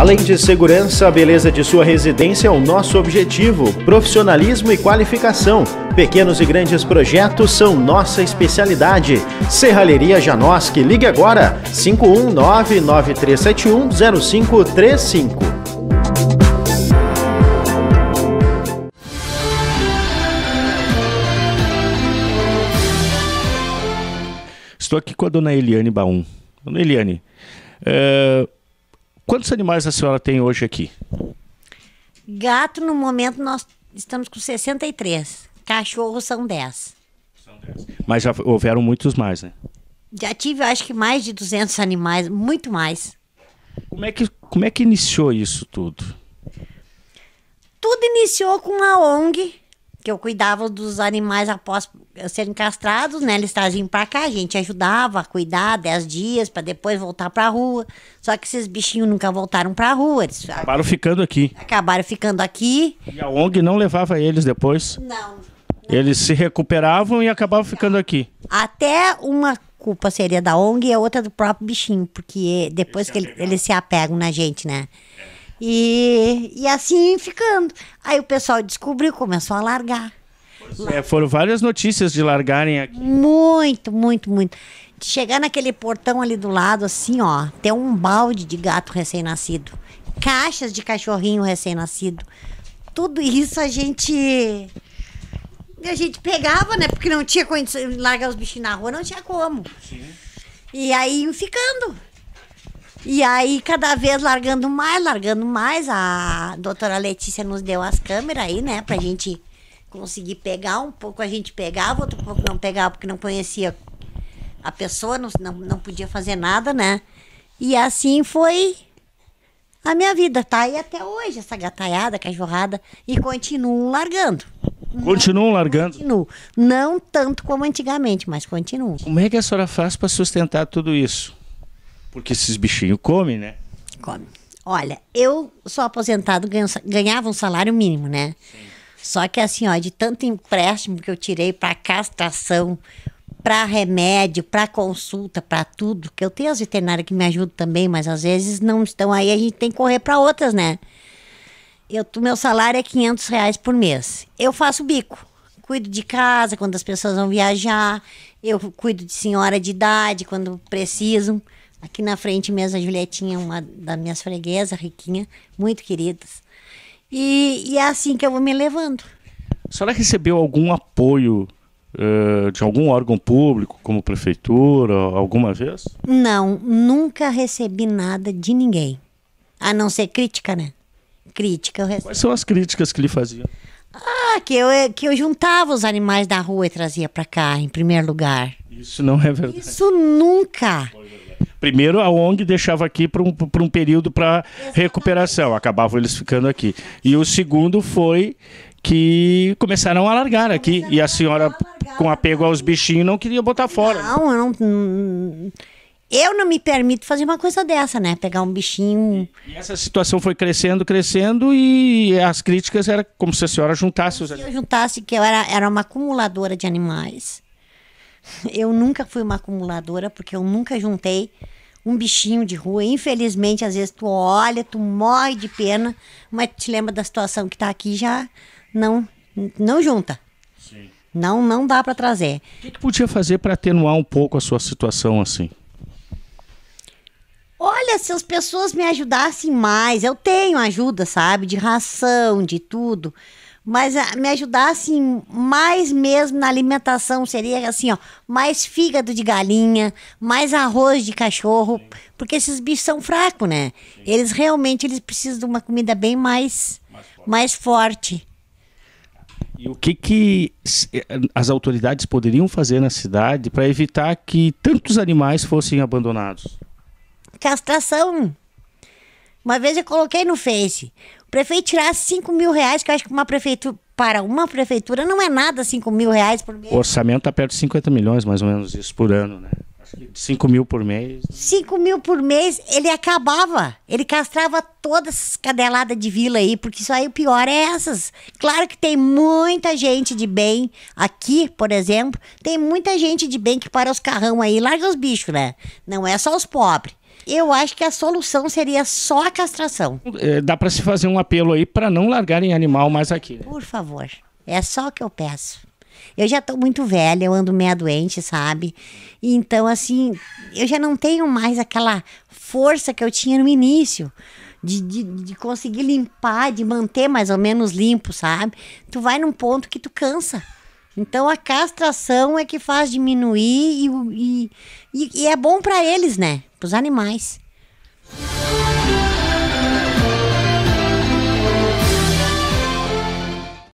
Além de segurança, a beleza de sua residência é o nosso objetivo. Profissionalismo e qualificação. Pequenos e grandes projetos são nossa especialidade. Serralheria Janoski, ligue agora 51993710535. Estou aqui com a dona Eliane Baum. Dona Eliane, é, Quantos animais a senhora tem hoje aqui? Gato, no momento, nós estamos com 63. Cachorro são 10. São 10. Mas já houveram muitos mais, né? Já tive, acho que mais de 200 animais, muito mais. Como é que, como é que iniciou isso tudo? Tudo iniciou com uma ONG que eu cuidava dos animais após serem castrados, né? Eles traziam para cá, a gente ajudava a cuidar 10 dias para depois voltar para a rua. Só que esses bichinhos nunca voltaram para a rua. Eles acabaram ficando aqui. Acabaram ficando aqui. E a ONG não levava eles depois? Não. não. Eles se recuperavam e acabavam ficando aqui. Até uma culpa seria da ONG e a outra do próprio bichinho, porque depois eles que ele, eles se apegam na gente, né? É. E, e assim ficando. Aí o pessoal descobriu, começou a largar. É, foram várias notícias de largarem aqui. Muito, muito, muito. De chegar naquele portão ali do lado, assim, ó, tem um balde de gato recém-nascido, caixas de cachorrinho recém-nascido. Tudo isso a gente. A gente pegava, né? Porque não tinha condição. Largar os bichinhos na rua não tinha como. Sim. E aí ficando. E aí, cada vez largando mais, largando mais, a doutora Letícia nos deu as câmeras aí, né, pra gente conseguir pegar. Um pouco a gente pegava, outro pouco não pegava, porque não conhecia a pessoa, não, não, não podia fazer nada, né? E assim foi a minha vida, tá? E até hoje, essa gataiada, cachorrada, e continuam largando. Continuam largando? Continuo. Não tanto como antigamente, mas continuam. Como é que a senhora faz para sustentar tudo isso? Porque esses bichinhos comem, né? Come. Olha, eu sou aposentado, ganhava um salário mínimo, né? Sim. Só que assim, ó, de tanto empréstimo que eu tirei para castração, para remédio, para consulta, para tudo, que eu tenho as veterinárias que me ajudam também, mas às vezes não estão aí, a gente tem que correr para outras, né? Eu, meu salário é 500 reais por mês. Eu faço bico, cuido de casa quando as pessoas vão viajar, eu cuido de senhora de idade quando precisam. Aqui na frente mesmo a Julietinha, uma das minhas freguesas, riquinha, muito queridas. E, e é assim que eu vou me levando. A senhora recebeu algum apoio uh, de algum órgão público, como prefeitura, alguma vez? Não, nunca recebi nada de ninguém. A não ser crítica, né? Crítica eu Quais são as críticas que lhe faziam? Ah, que eu, que eu juntava os animais da rua e trazia para cá, em primeiro lugar. Isso não é verdade. Isso nunca. Primeiro a ONG deixava aqui para um, um período para recuperação, acabavam eles ficando aqui. E o segundo foi que começaram a largar aqui e a senhora com apego aos bichinhos não queria botar fora. Né? Não, eu não hum, eu não me permito fazer uma coisa dessa, né? Pegar um bichinho. E essa situação foi crescendo, crescendo e as críticas era como se a senhora juntasse os animais. Se eu juntasse que eu era, era uma acumuladora de animais. Eu nunca fui uma acumuladora, porque eu nunca juntei um bichinho de rua. Infelizmente, às vezes tu olha, tu morre de pena, mas te lembra da situação que tá aqui já não não junta. Sim. Não não dá para trazer. O que, que podia fazer para atenuar um pouco a sua situação assim? Olha, se as pessoas me ajudassem mais, eu tenho ajuda, sabe, de ração, de tudo. Mas a, ah, me ajudar, assim, mais mesmo na alimentação seria, assim, ó, mais fígado de galinha, mais arroz de cachorro, Sim. porque esses bichos são fracos, né? Sim. Eles realmente eles precisam de uma comida bem mais, mais forte. Mais forte. E o que, que eh, as autoridades poderiam fazer na cidade para evitar que tantos animais fossem abandonados? Castração. Uma vez eu coloquei no Face. O prefeito tirar 5 mil reais, que eu acho que uma prefeitura, para uma prefeitura não é nada 5 mil reais por mês. O orçamento está perto de 50 milhões, mais ou menos, isso por ano, né? 5 mil por mês. 5 mil por mês, ele acabava. Ele castrava todas essas cadeladas de vila aí, porque isso aí o pior é essas. Claro que tem muita gente de bem aqui, por exemplo. Tem muita gente de bem que para os carrão aí larga os bichos, né? Não é só os pobres. Eu acho que a solução seria só a castração. É, dá para se fazer um apelo aí para não largarem animal mais aqui. Né? Por favor, é só o que eu peço. Eu já tô muito velha, eu ando meia doente, sabe? Então, assim, eu já não tenho mais aquela força que eu tinha no início. De, de, de, conseguir limpar, de manter mais ou menos limpo, sabe? Tu vai num ponto que tu cansa. Então a castração é que faz diminuir e, e, e, e é bom para eles, né? Para os animais.